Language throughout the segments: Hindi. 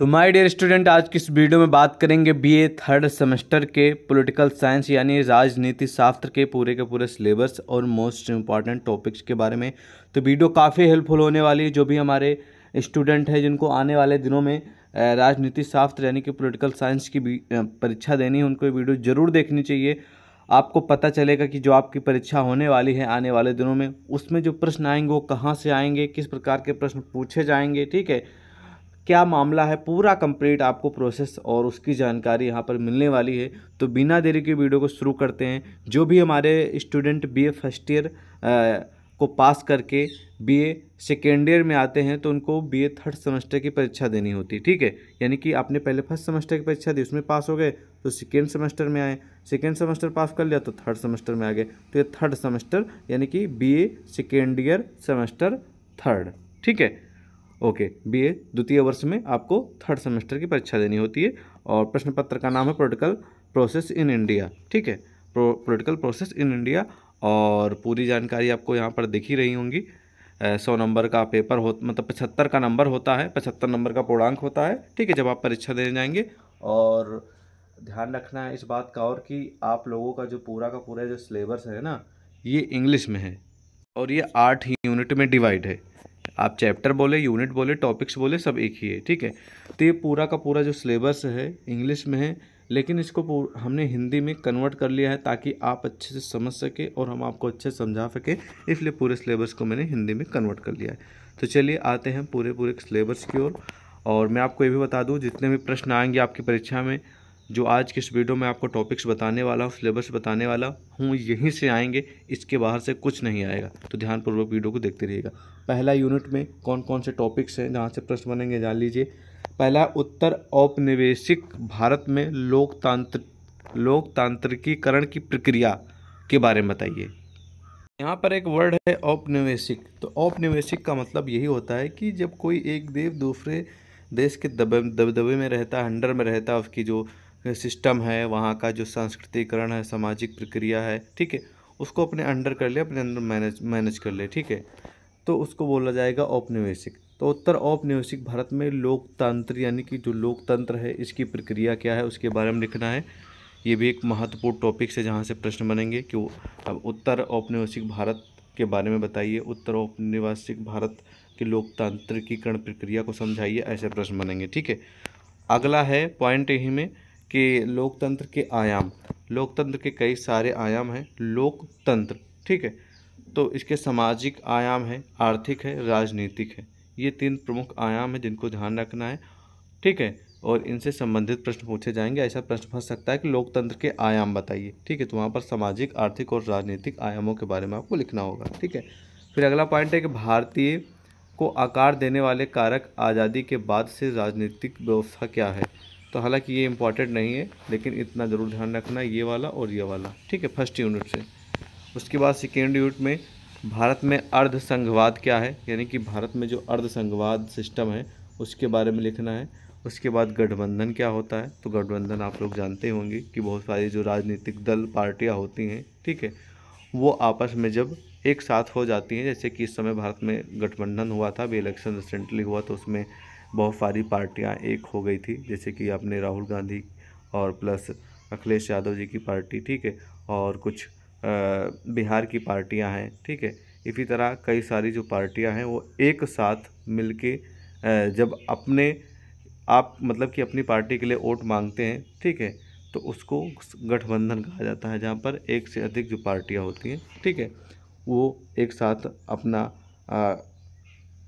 तो माय डियर स्टूडेंट आज की इस वीडियो में बात करेंगे बीए थर्ड सेमेस्टर के पॉलिटिकल साइंस यानी राजनीति शास्त्र के पूरे के पूरे सिलेबस और मोस्ट इम्पॉर्टेंट टॉपिक्स के बारे में तो वीडियो काफ़ी हेल्पफुल होने वाली है जो भी हमारे स्टूडेंट हैं जिनको आने वाले दिनों में राजनीति शास्त्र यानी कि पोलिटिकल साइंस की परीक्षा देनी है उनको वीडियो ज़रूर देखनी चाहिए आपको पता चलेगा कि जो आपकी परीक्षा होने वाली है आने वाले दिनों में उसमें जो प्रश्न आएंगे वो कहाँ से आएंगे किस प्रकार के प्रश्न पूछे जाएंगे ठीक है क्या मामला है पूरा कंप्लीट आपको प्रोसेस और उसकी जानकारी यहाँ पर मिलने वाली है तो बिना देरी के वीडियो को शुरू करते हैं जो भी हमारे स्टूडेंट बीए फर्स्ट ईयर को पास करके बीए सेकेंड ईयर में आते हैं तो उनको बीए थर्ड सेमेस्टर की परीक्षा देनी होती है ठीक है यानी कि आपने पहले फर्स्ट सेमेस्टर की परीक्षा दी उसमें पास हो गए तो सेकेंड सेमेस्टर में आए सेकेंड सेमेस्टर पास कर लिया तो थर्ड सेमेस्टर में आ गए तो ये थर्ड सेमेस्टर यानी कि BA second year semester third ठीक है ओके बीए द्वितीय वर्ष में आपको थर्ड सेमेस्टर की परीक्षा देनी होती है और प्रश्न पत्र का नाम है पोलिटिकल प्रोसेस इन इंडिया ठीक है पोलिटिकल प्रोसेस इन इंडिया और पूरी जानकारी आपको यहाँ पर दिख ही रही होंगी सौ नंबर का पेपर हो मतलब पचहत्तर का नंबर होता है पचहत्तर नंबर का पूर्णांक होता है ठीक है जब आप परीक्षा देने जाएंगे और ध्यान रखना है इस बात का और कि आप लोगों का जो पूरा का पूरा जो सिलेबस है ना ये इंग्लिश में है और ये आठ यूनिट में डिवाइड है आप चैप्टर बोले यूनिट बोले टॉपिक्स बोले सब एक ही है ठीक है तो ये पूरा का पूरा जो सिलेबस है इंग्लिश में है लेकिन इसको हमने हिंदी में कन्वर्ट कर लिया है ताकि आप अच्छे से समझ सके और हम आपको अच्छे से समझा सकें इसलिए पूरे सिलेबस को मैंने हिंदी में कन्वर्ट कर लिया है तो चलिए आते हैं पूरे पूरे सिलेबस की ओर और, मैं आपको ये भी बता दूँ जितने भी प्रश्न आएंगे आपकी परीक्षा में जो आज के इस वीडियो में आपको टॉपिक्स बताने वाला हूँ सिलेबस बताने वाला हूँ यहीं से आएंगे इसके बाहर से कुछ नहीं आएगा तो ध्यानपूर्वक वीडियो को देखते रहिएगा पहला यूनिट में कौन कौन से टॉपिक्स हैं जहाँ से प्रश्न बनेंगे जान लीजिए पहला उत्तर औपनिवेशिक भारत में लोकतांत्र लोकतांत्रिकीकरण की प्रक्रिया के बारे में बताइए यहाँ पर एक वर्ड है औपनिवेशिक तो औपनिवेशिक का मतलब यही होता है कि जब कोई एक देव दूसरे देश के दबे दबदबे में रहता है अंडर में रहता है उसकी जो सिस्टम है वहाँ का जो सांस्कृतिकरण है सामाजिक प्रक्रिया है ठीक है उसको अपने अंडर कर ले अपने अंदर मैनेज मैनेज कर ले ठीक है तो उसको बोला जाएगा औपनिवेशिक तो उत्तर औपनिवेशिक भारत में लोकतंत्र यानी कि जो लोकतंत्र है इसकी प्रक्रिया क्या है उसके बारे में लिखना है ये भी एक महत्वपूर्ण टॉपिक से जहाँ से प्रश्न बनेंगे कि अब उत्तर औपनिवेशिक भारत के बारे में बताइए उत्तर औपनिवेशिक भारत के लोकतांत्रिकीकरण प्रक्रिया को समझाइए ऐसे प्रश्न बनेंगे ठीक है अगला है पॉइंट यही में कि लोकतंत्र के आयाम लोकतंत्र के कई सारे आयाम हैं लोकतंत्र ठीक है तो इसके सामाजिक आयाम है आर्थिक है राजनीतिक है ये तीन प्रमुख आयाम है जिनको ध्यान रखना है ठीक है और इनसे संबंधित प्रश्न पूछे जाएंगे ऐसा प्रश्न फंस सकता है कि लोकतंत्र के आयाम बताइए ठीक है तो वहाँ पर सामाजिक आर्थिक और राजनीतिक आयामों के बारे में आपको लिखना होगा ठीक है फिर अगला पॉइंट है कि भारतीय को आकार देने वाले कारक आज़ादी के बाद से राजनीतिक व्यवस्था क्या है तो हालांकि ये इम्पॉर्टेंट नहीं है लेकिन इतना ज़रूर ध्यान रखना ये वाला और ये वाला ठीक है फर्स्ट यूनिट से उसके बाद सेकेंड यूनिट में भारत में अर्ध संघवाद क्या है यानी कि भारत में जो अर्ध संघवाद सिस्टम है उसके बारे में लिखना है उसके बाद गठबंधन क्या होता है तो गठबंधन आप लोग जानते होंगे कि बहुत सारी जो राजनीतिक दल पार्टियाँ होती हैं ठीक है वो आपस में जब एक साथ हो जाती हैं जैसे कि इस समय भारत में गठबंधन हुआ था अभी इलेक्शन रिसेंटली हुआ तो उसमें बहुत सारी पार्टियाँ एक हो गई थी जैसे कि आपने राहुल गांधी और प्लस अखिलेश यादव जी की पार्टी ठीक है और कुछ बिहार की पार्टियां हैं ठीक है इसी तरह कई सारी जो पार्टियां हैं वो एक साथ मिलके जब अपने आप मतलब कि अपनी पार्टी के लिए वोट मांगते हैं ठीक है तो उसको गठबंधन कहा जाता है जहाँ पर एक से अधिक जो पार्टियाँ होती हैं ठीक है वो एक साथ अपना आ,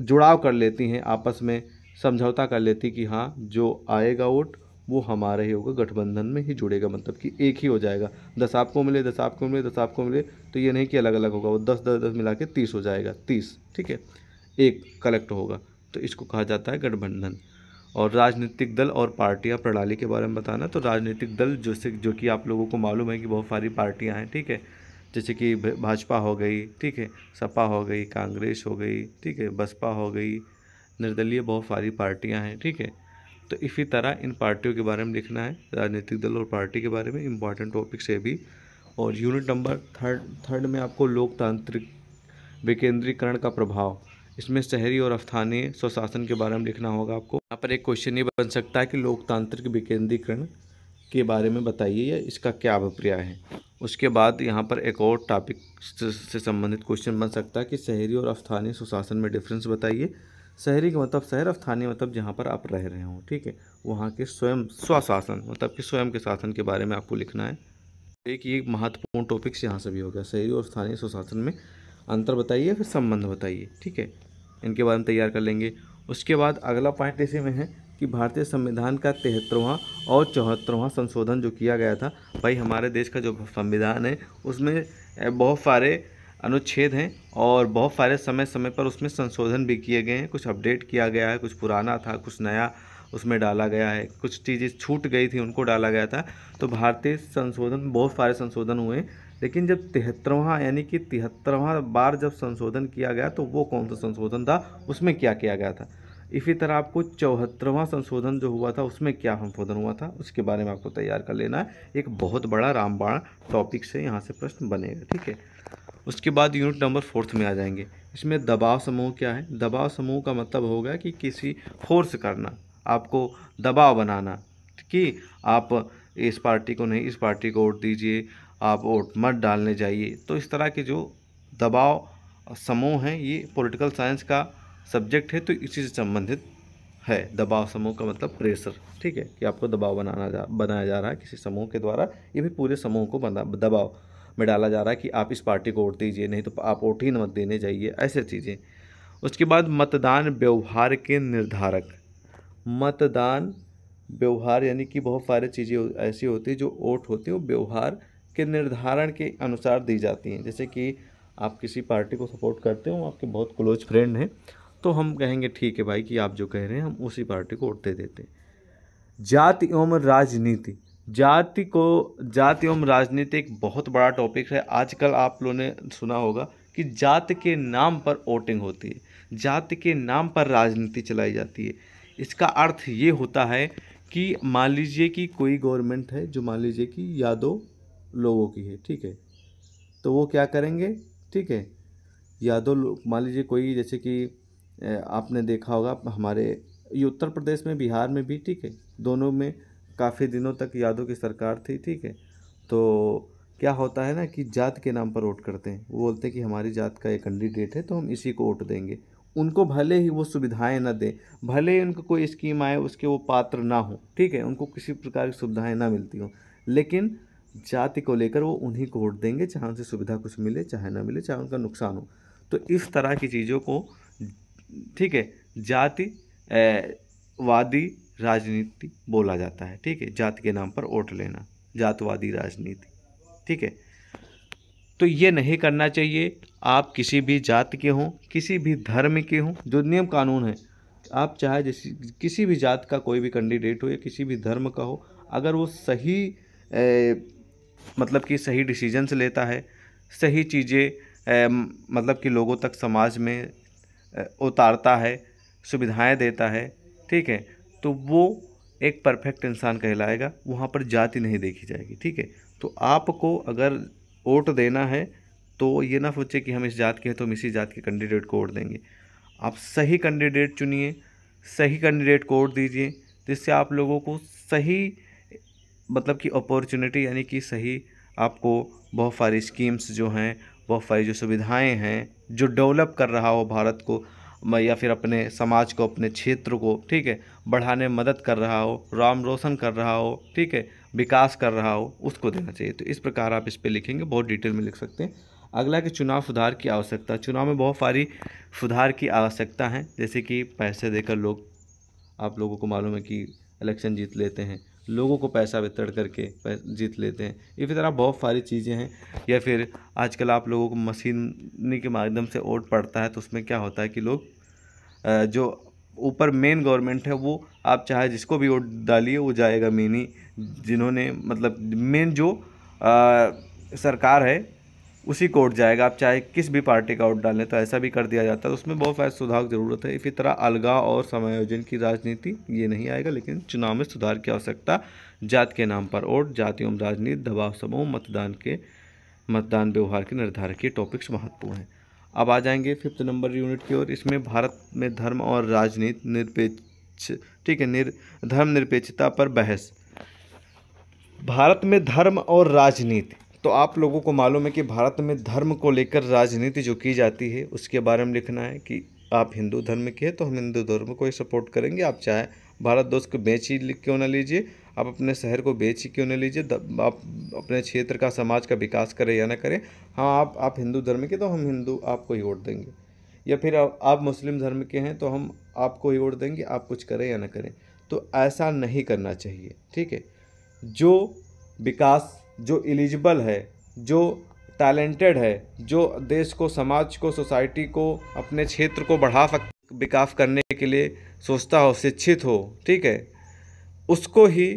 जुड़ाव कर लेती हैं आपस में समझौता कर लेती कि हाँ जो आएगा वोट वो हमारा ही होगा गठबंधन में ही जुड़ेगा मतलब कि एक ही हो जाएगा दस आपको मिले दस आपको मिले दस आपको मिले तो ये नहीं कि अलग अलग होगा वो दस दस दस मिला के तीस हो जाएगा तीस ठीक है एक कलेक्ट होगा तो इसको कहा जाता है गठबंधन और राजनीतिक दल और पार्टियां प्रणाली के बारे में बताना तो राजनीतिक दल जो से जो कि आप लोगों को मालूम है कि बहुत सारी पार्टियाँ हैं ठीक है जैसे कि भाजपा हो गई ठीक है सपा हो गई कांग्रेस हो गई ठीक है बसपा हो गई निर्दलीय बहुत सारी पार्टियाँ हैं ठीक है तो इसी तरह इन पार्टियों के बारे में लिखना है राजनीतिक दल और पार्टी के बारे में इंपॉर्टेंट टॉपिक्स है भी और यूनिट नंबर थर्ड थर्ड में आपको लोकतांत्रिक विकेंद्रीकरण का प्रभाव इसमें शहरी और स्थानीय स्वशासन के बारे में लिखना होगा आपको यहाँ पर एक क्वेश्चन ये बन सकता है कि लोकतांत्रिक विकेंद्रीकरण के बारे में बताइए या इसका क्या अभिप्राय है उसके बाद यहाँ पर एक और टॉपिक से संबंधित क्वेश्चन बन सकता है कि शहरी और स्थानीय सुशासन में डिफरेंस बताइए शहरी का मतलब शहर और स्थानीय मतलब जहाँ पर आप रह रहे हो ठीक है वहाँ के स्वयं स्वशासन मतलब कि स्वयं के शासन के बारे में आपको लिखना है एक ये महत्वपूर्ण टॉपिक्स यहाँ से भी हो गया शहरी और स्थानीय स्वशासन में अंतर बताइए फिर संबंध बताइए ठीक है इनके बारे में तैयार कर लेंगे उसके बाद अगला पॉइंट इसी में है कि भारतीय संविधान का तिहत्तरवां और चौहत्तरवां संशोधन जो किया गया था भाई हमारे देश का जो संविधान है उसमें बहुत सारे अनुच्छेद हैं और बहुत सारे समय समय पर उसमें संशोधन भी किए गए हैं कुछ अपडेट किया गया है कुछ पुराना था कुछ नया उसमें डाला गया है कुछ चीज़ें छूट गई थी उनको डाला गया था तो भारतीय संशोधन बहुत सारे संशोधन हुए लेकिन जब तिहत्तरवां यानी कि तिहत्तरवा बार जब संशोधन किया गया तो वो कौन सा संशोधन था उसमें क्या किया गया था इसी तरह आपको चौहत्तरवा संशोधन जो हुआ था उसमें क्या संशोधन हुआ था उसके बारे में आपको तैयार कर लेना है एक बहुत बड़ा रामबाण टॉपिक से यहाँ से प्रश्न बनेगा ठीक है उसके बाद यूनिट नंबर फोर्थ में आ जाएंगे इसमें दबाव समूह क्या है दबाव समूह का मतलब होगा कि किसी फोर्स करना आपको दबाव बनाना कि आप इस पार्टी को नहीं इस पार्टी को वोट दीजिए आप वोट मत डालने जाइए तो इस तरह के जो दबाव समूह हैं ये पॉलिटिकल साइंस का सब्जेक्ट है तो इसी से संबंधित है दबाव समूह का मतलब प्रेशर ठीक है कि आपको दबाव बनाना जा बनाया जा रहा है किसी समूह के द्वारा ये भी पूरे समूह को बना दबाव में डाला जा रहा है कि आप इस पार्टी को वोट दीजिए नहीं तो आप वोट ही मत देने जाइए ऐसे चीज़ें उसके बाद मतदान व्यवहार के निर्धारक मतदान व्यवहार यानी कि बहुत सारी चीज़ें ऐसी होती हैं जो वोट होती है वो व्यवहार के निर्धारण के अनुसार दी जाती हैं जैसे कि आप किसी पार्टी को सपोर्ट करते हो आपके बहुत क्लोज फ्रेंड हैं तो हम कहेंगे ठीक है भाई कि आप जो कह रहे हैं हम उसी पार्टी को वोट दे देते हैं जाति एवं राजनीति जाति को जाति एवं राजनीति एक बहुत बड़ा टॉपिक है आजकल आप लोगों ने सुना होगा कि जाति के नाम पर वोटिंग होती है जाति के नाम पर राजनीति चलाई जाती है इसका अर्थ ये होता है कि मान लीजिए कि कोई गवर्नमेंट है जो मान लीजिए कि यादव लोगों की है ठीक है तो वो क्या करेंगे ठीक है यादव लोग मान लीजिए कोई जैसे कि आपने देखा होगा हमारे उत्तर प्रदेश में बिहार में भी ठीक है दोनों में काफ़ी दिनों तक यादव की सरकार थी ठीक है तो क्या होता है ना कि जात के नाम पर वोट करते हैं वो बोलते हैं कि हमारी जात का एक कैंडिडेट है तो हम इसी को वोट देंगे उनको भले ही वो सुविधाएं ना दें भले ही उनको कोई स्कीम आए उसके वो पात्र ना हो ठीक है उनको किसी प्रकार की सुविधाएं ना मिलती हों लेकिन जाति को लेकर वो उन्हीं को वोट देंगे चाहे उनसे सुविधा कुछ मिले चाहे ना मिले चाहे उनका नुकसान हो तो इस तरह की चीज़ों को ठीक है जाति वादी राजनीति बोला जाता है ठीक है जात के नाम पर वोट लेना जातवादी राजनीति ठीक है तो ये नहीं करना चाहिए आप किसी भी जात के हों किसी भी धर्म के हों जो नियम कानून है आप चाहे जैसे किसी भी जात का कोई भी कैंडिडेट हो या किसी भी धर्म का हो अगर वो सही ए, मतलब कि सही डिसीजंस लेता है सही चीज़ें मतलब कि लोगों तक समाज में ए, उतारता है सुविधाएं देता है ठीक है तो वो एक परफेक्ट इंसान कहलाएगा वहाँ पर जाति नहीं देखी जाएगी ठीक है तो आपको अगर वोट देना है तो ये ना सोचे कि हम इस जात के हैं तो हम इसी जात के कैंडिडेट को वोट देंगे आप सही कैंडिडेट चुनिए सही कैंडिडेट को वोट दीजिए जिससे आप लोगों को सही मतलब कि अपॉर्चुनिटी यानी कि सही आपको बहुत सारी स्कीम्स जो हैं बहुत सारी जो सुविधाएं हैं जो डेवलप कर रहा हो भारत को या फिर अपने समाज को अपने क्षेत्र को ठीक है बढ़ाने में मदद कर रहा हो राम रोशन कर रहा हो ठीक है विकास कर रहा हो उसको देना चाहिए तो इस प्रकार आप इस पर लिखेंगे बहुत डिटेल में लिख सकते हैं अगला कि चुनाव सुधार की आवश्यकता चुनाव में बहुत सारी सुधार की आवश्यकता है जैसे कि पैसे देकर लोग आप लोगों को मालूम है कि इलेक्शन जीत लेते हैं लोगों को पैसा वितरण करके जीत लेते हैं इसी तरह बहुत सारी चीज़ें हैं या फिर आजकल आप लोगों को मशीनी के माध्यम से वोट पड़ता है तो उसमें क्या होता है कि लोग जो ऊपर मेन गवर्नमेंट है वो आप चाहे जिसको भी वोट डालिए वो जाएगा मेन जिन्होंने मतलब मेन जो आ, सरकार है उसी को वोट जाएगा आप चाहे किस भी पार्टी का वोट डालें तो ऐसा भी कर दिया जाता है तो उसमें बहुत सारे सुधार की ज़रूरत है इसी तरह अलगा और समायोजन की राजनीति ये नहीं आएगा लेकिन चुनाव में सुधार की आवश्यकता जात के नाम पर वोट जाति एवं राजनीति दबाव समूह मतदान के मतदान व्यवहार के निर्धारक के टॉपिक्स महत्वपूर्ण हैं अब आ जाएंगे फिफ्थ नंबर यूनिट की ओर इसमें भारत में धर्म और राजनीति निरपेक्ष ठीक है निर धर्म निरपेक्षता पर बहस भारत में धर्म और राजनीति तो आप लोगों को मालूम है कि भारत में धर्म को लेकर राजनीति जो की जाती है उसके बारे में लिखना है कि आप हिंदू धर्म के हैं तो हम हिंदू धर्म को ही सपोर्ट करेंगे आप चाहे भारत दोष को बेच ही क्यों ना लीजिए आप अपने शहर को बेच ही क्यों ना लीजिए आप अपने क्षेत्र का समाज का विकास करें या ना करें हाँ आप आप हिंदू धर्म के तो हम हिंदू आपको ही वोट देंगे या फिर आ, आप मुस्लिम धर्म के हैं तो हम आपको ही वोट देंगे आप कुछ करें या ना करें तो ऐसा नहीं करना चाहिए ठीक है जो विकास जो एलिजिबल है जो टैलेंटेड है जो देश को समाज को सोसाइटी को अपने क्षेत्र को बढ़ा सक विकास करने के लिए सोचता हो शिक्षित हो ठीक है उसको ही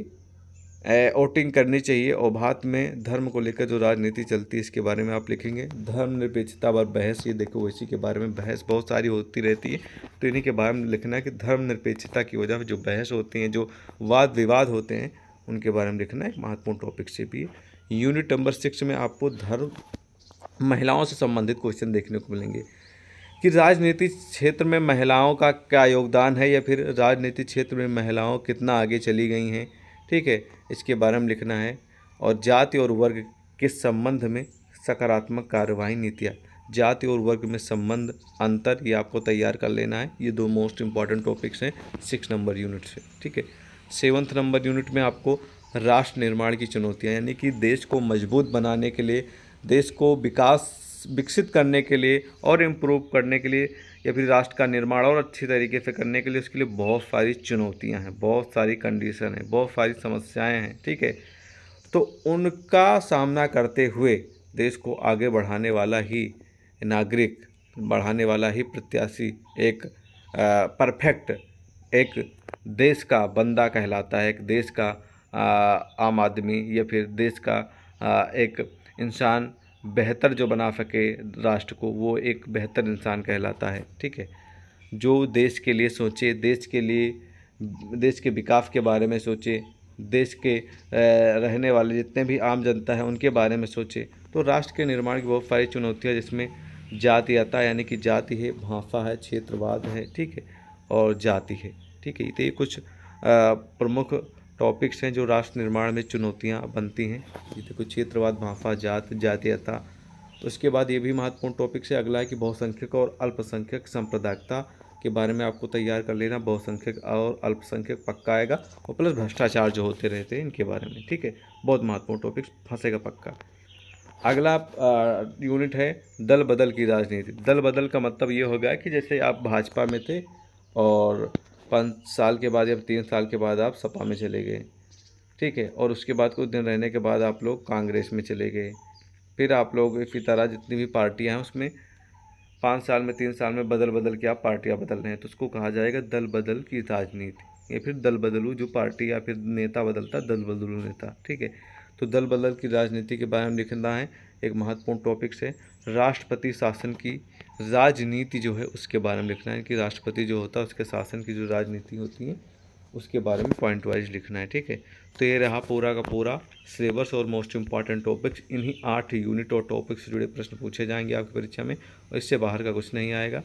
वोटिंग करनी चाहिए और भारत में धर्म को लेकर जो राजनीति चलती है इसके बारे में आप लिखेंगे धर्म निरपेक्षता पर बहस ये देखो इसी के बारे में बहस बहुत सारी होती रहती है तो इन्हीं के बारे में लिखना है कि धर्म निरपेक्षता की वजह से जो बहस होती हैं जो वाद विवाद होते हैं उनके बारे में लिखना एक महत्वपूर्ण टॉपिक से भी है यूनिट नंबर सिक्स में आपको धर्म महिलाओं से संबंधित क्वेश्चन देखने को मिलेंगे कि राजनीतिक क्षेत्र में महिलाओं का क्या योगदान है या फिर राजनीतिक क्षेत्र में महिलाओं कितना आगे चली गई हैं ठीक है इसके बारे में लिखना है और जाति और वर्ग के संबंध में सकारात्मक कार्रवाई नीतियाँ जाति और वर्ग में संबंध अंतर ये आपको तैयार कर लेना है ये दो मोस्ट इम्पॉर्टेंट टॉपिक्स हैं सिक्स नंबर यूनिट से ठीक है सेवन्थ नंबर यूनिट में आपको राष्ट्र निर्माण की चुनौतियाँ यानी कि देश को मजबूत बनाने के लिए देश को विकास विकसित करने के लिए और इम्प्रूव करने के लिए या फिर राष्ट्र का निर्माण और अच्छी तरीके से करने के लिए उसके लिए बहुत सारी चुनौतियां हैं बहुत सारी कंडीशन हैं बहुत सारी समस्याएं हैं ठीक है तो उनका सामना करते हुए देश को आगे बढ़ाने वाला ही नागरिक बढ़ाने वाला ही प्रत्याशी एक परफेक्ट एक देश का बंदा कहलाता है एक देश का आम आदमी या फिर देश का एक इंसान बेहतर जो बना सके राष्ट्र को वो एक बेहतर इंसान कहलाता है ठीक है जो देश के लिए सोचे देश के लिए देश के विकास के बारे में सोचे देश के रहने वाले जितने भी आम जनता है उनके बारे में सोचे तो राष्ट्र के निर्माण की बहुत सारी चुनौतियाँ जिसमें जातीयता यानी कि जाति है भाषा है क्षेत्रवाद है ठीक है और जाति है ठीक है तो ये कुछ प्रमुख टॉपिक्स हैं जो राष्ट्र निर्माण में चुनौतियाँ बनती हैं जैसे कुछ क्षेत्रवाद भाफा जात जातीयता तो इसके बाद ये भी महत्वपूर्ण टॉपिक्स है अगला है कि बहुसंख्यक और अल्पसंख्यक संप्रदायिकता के बारे में आपको तैयार कर लेना बहुसंख्यक और अल्पसंख्यक पक्का आएगा और प्लस भ्रष्टाचार जो होते रहते हैं इनके बारे में ठीक है बहुत महत्वपूर्ण टॉपिक्स फंसेगा पक्का अगला यूनिट है दल बदल की राजनीति दल बदल का मतलब ये हो गया कि जैसे आप भाजपा में थे और पाँच साल के बाद या तीन साल के बाद आप सपा में चले गए ठीक है और उसके बाद कुछ दिन रहने के बाद आप लोग कांग्रेस में चले गए फिर आप लोग इसी तरह जितनी भी पार्टियाँ हैं उसमें पाँच साल में तीन साल में बदल बदल के आप पार्टियाँ बदल रहे हैं तो उसको कहा जाएगा दल बदल की राजनीति या फिर दल बदलू जो पार्टी या फिर नेता बदलता दल बदलू नेता ठीक है तो दल बदल की राजनीति के बारे में लिखना है एक महत्वपूर्ण टॉपिक से राष्ट्रपति शासन की राजनीति जो है उसके बारे में लिखना है कि राष्ट्रपति जो होता है उसके शासन की जो राजनीति होती है उसके बारे में पॉइंट वाइज लिखना है ठीक है तो ये रहा पूरा का पूरा सिलेबस और मोस्ट इंपॉर्टेंट टॉपिक्स इन्हीं आठ यूनिट और टॉपिक्स से जुड़े प्रश्न पूछे जाएंगे आपकी परीक्षा में और इससे बाहर का कुछ नहीं आएगा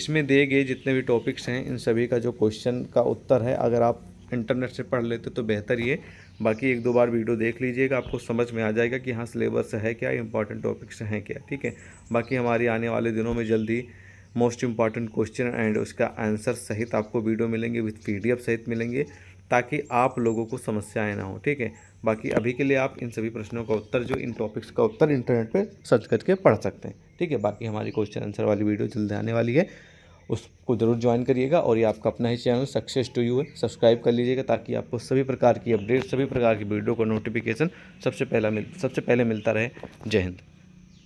इसमें दिए गए जितने भी टॉपिक्स हैं इन सभी का जो क्वेश्चन का उत्तर है अगर आप इंटरनेट से पढ़ लेते तो बेहतर ये बाकी एक दो बार वीडियो देख लीजिएगा आपको समझ में आ जाएगा कि हाँ सिलेबस है क्या इंपॉर्टेंट टॉपिक्स हैं क्या ठीक है बाकी हमारी आने वाले दिनों में जल्दी मोस्ट इंपॉर्टेंट क्वेश्चन एंड उसका आंसर सहित आपको वीडियो मिलेंगे विथ पी सहित मिलेंगे ताकि आप लोगों को समस्याएं ना हो ठीक है बाकी अभी के लिए आप इन सभी प्रश्नों का उत्तर जो इन टॉपिक्स का उत्तर इंटरनेट पर सर्च करके पढ़ सकते हैं ठीक है बाकी हमारी क्वेश्चन आंसर वाली वीडियो जल्दी आने वाली है उसको ज़रूर ज्वाइन करिएगा और ये आपका अपना ही चैनल सक्सेस टू यू है सब्सक्राइब कर लीजिएगा ताकि आपको सभी प्रकार की अपडेट सभी प्रकार की वीडियो का नोटिफिकेशन सबसे पहला मिल सबसे पहले मिलता रहे जय हिंद